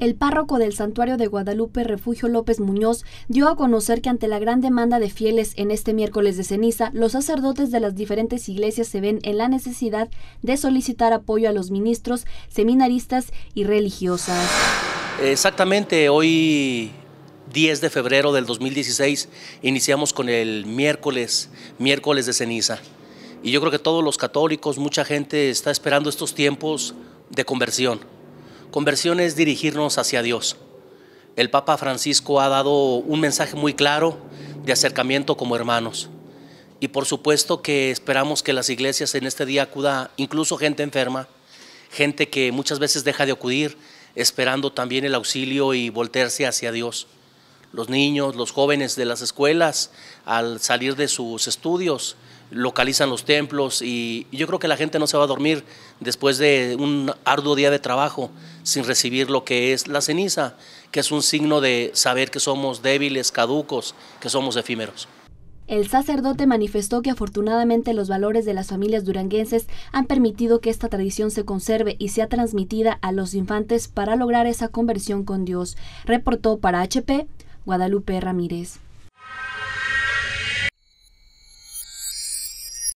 El párroco del santuario de Guadalupe, Refugio López Muñoz, dio a conocer que ante la gran demanda de fieles en este miércoles de ceniza, los sacerdotes de las diferentes iglesias se ven en la necesidad de solicitar apoyo a los ministros, seminaristas y religiosas. Exactamente, hoy 10 de febrero del 2016 iniciamos con el miércoles, miércoles de ceniza. Y yo creo que todos los católicos, mucha gente está esperando estos tiempos de conversión Conversión es dirigirnos hacia Dios. El Papa Francisco ha dado un mensaje muy claro de acercamiento como hermanos. Y por supuesto que esperamos que las iglesias en este día acuda incluso gente enferma, gente que muchas veces deja de acudir, esperando también el auxilio y voltearse hacia Dios. Los niños, los jóvenes de las escuelas, al salir de sus estudios, localizan los templos y, yo creo que la gente no se va a dormir después de un arduo día de trabajo sin recibir lo que es la ceniza, que es un signo de saber que somos débiles, caducos, que somos efímeros. El sacerdote manifestó que afortunadamente los valores de las familias duranguenses han permitido que esta tradición se conserve y sea transmitida a los infantes para lograr esa conversión con Dios. Reportó para HP Guadalupe Ramírez.